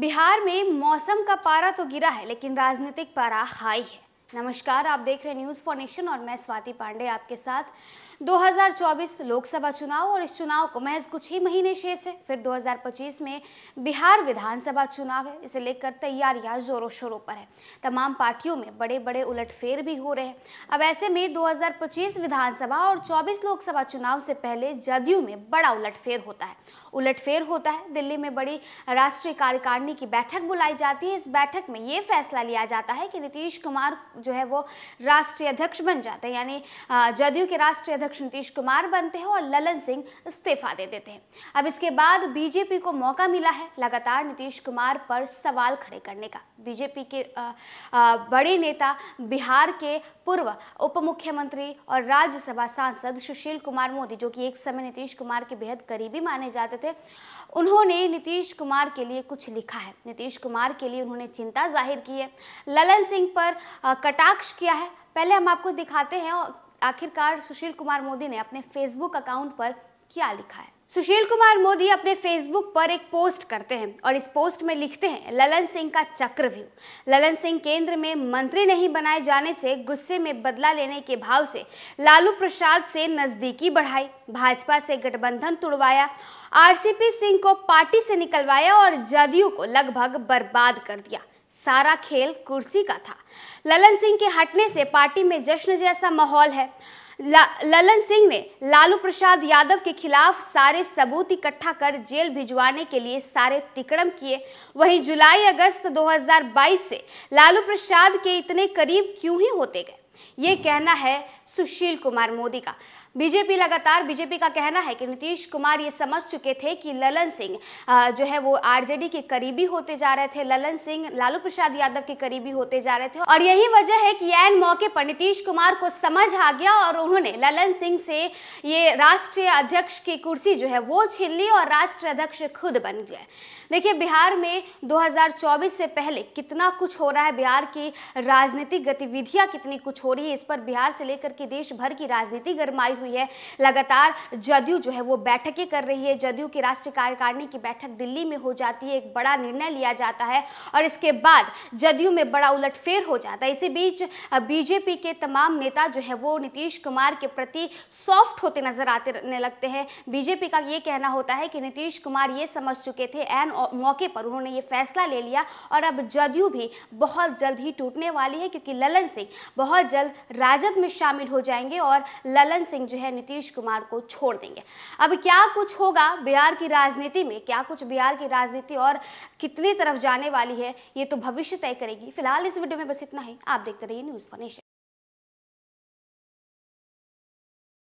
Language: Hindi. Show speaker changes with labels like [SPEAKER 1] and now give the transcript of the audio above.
[SPEAKER 1] बिहार में मौसम का पारा तो गिरा है लेकिन राजनीतिक पारा हाई है नमस्कार आप देख रहे हैं न्यूज़ फॉर नेशन और मैं स्वाति पांडे आपके साथ 2024 लोकसभा चुनाव और इस चुनाव को महज कुछ ही महीने शेष है फिर 2025 में बिहार विधानसभा चुनाव है इसे लेकर तैयारियां जोरों शोरों पर है तमाम पार्टियों में बड़े बड़े उलटफेर भी हो रहे हैं अब ऐसे में 2025 विधानसभा और 24 लोकसभा चुनाव से पहले जदयू में बड़ा उलटफेर होता है उलटफेर होता है दिल्ली में बड़ी राष्ट्रीय कार्यकारिणी की बैठक बुलाई जाती है इस बैठक में ये फैसला लिया जाता है कि नीतीश कुमार जो है वो राष्ट्रीय अध्यक्ष बन जाते हैं यानी जदयू के राष्ट्रीय अध्यक्ष नीतीश कुमार बनते हैं और ललन सिंह इस्तीफा दे देते हैं अब इसके बाद बीजेपी को मौका मिला है लगातार नीतीश कुमार पर सवाल खड़े करने का बीजेपी के बड़े नेता बिहार के पूर्व उप मुख्यमंत्री और राज्यसभा सांसद सुशील कुमार मोदी जो कि एक समय नीतीश कुमार के बेहद करीबी माने जाते थे उन्होंने नीतीश कुमार के लिए कुछ लिखा है नीतीश कुमार के लिए उन्होंने चिंता जाहिर की है ललन सिंह पर आ, कटाक्ष किया है पहले हम आपको दिखाते हैं आखिरकार सुशील कुमार मोदी ने अपने फेसबुक अकाउंट पर क्या लिखा है सुशील कुमार मोदी अपने फेसबुक पर एक पोस्ट करते हैं और इस पोस्ट में लिखते हैं ललन सिंह का चक्रव्यूह ललन सिंह केंद्र में मंत्री नहीं बनाए जाने से गुस्से में बदला लेने के भाव से लालू प्रसाद से नजदीकी बढ़ाई भाजपा से गठबंधन तुड़वाया आरसीपी सिंह को पार्टी से निकलवाया और जदयू को लगभग बर्बाद कर दिया सारा खेल कुर्सी का था ललन सिंह के हटने से पार्टी में जश्न जैसा माहौल है ललन सिंह ने लालू प्रसाद यादव के खिलाफ सारे सबूत इकट्ठा कर जेल भिजवाने के लिए सारे तिकड़म किए वहीं जुलाई अगस्त 2022 से लालू प्रसाद के इतने करीब क्यों ही होते गए ये कहना है सुशील कुमार मोदी का बीजेपी लगातार बीजेपी का कहना है कि नीतीश कुमार ये समझ चुके थे कि ललन सिंह जो है वो आरजेडी के करीबी होते जा रहे थे ललन सिंह लालू प्रसाद यादव के करीबी होते जा रहे थे और यही वजह है कि एन मौके पर नीतीश कुमार को समझ आ गया और उन्होंने ललन सिंह से ये राष्ट्रीय अध्यक्ष की कुर्सी जो है वो छीन ली और राष्ट्र अध्यक्ष खुद बन गए देखिए बिहार में 2024 से पहले कितना कुछ हो रहा है बिहार की राजनीतिक गतिविधियां कितनी कुछ हो रही है इस पर बिहार से लेकर कि देश भर की राजनीति गरमाई हुई है लगातार जदयू जो है वो बैठकें कर रही है जदयू की राष्ट्रीय कार्यकारिणी की बैठक दिल्ली में हो जाती है एक बड़ा निर्णय लिया जाता है और इसके बाद जदयू में बड़ा उलटफेर हो जाता है इसी बीच बीजेपी के तमाम नेता जो है वो नीतीश कुमार के प्रति सॉफ्ट होते नजर आते लगते हैं बीजेपी का ये कहना होता है कि नीतीश कुमार ये समझ चुके थे एन मौके पर उन्होंने ये फैसला ले लिया और अब जदयू भी बहुत जल्द ही टूटने वाली है क्योंकि ललन सिंह बहुत जल्द राजद में शामिल शामिल हो जाएंगे और ललन सिंह जो है नीतीश कुमार को छोड़ देंगे अब क्या कुछ होगा बिहार की राजनीति में क्या कुछ बिहार की राजनीति और कितनी तरफ जाने वाली है ये तो भविष्य तय करेगी फिलहाल इस वीडियो में बस इतना ही आप देखते रहिए न्यूज़ फॉर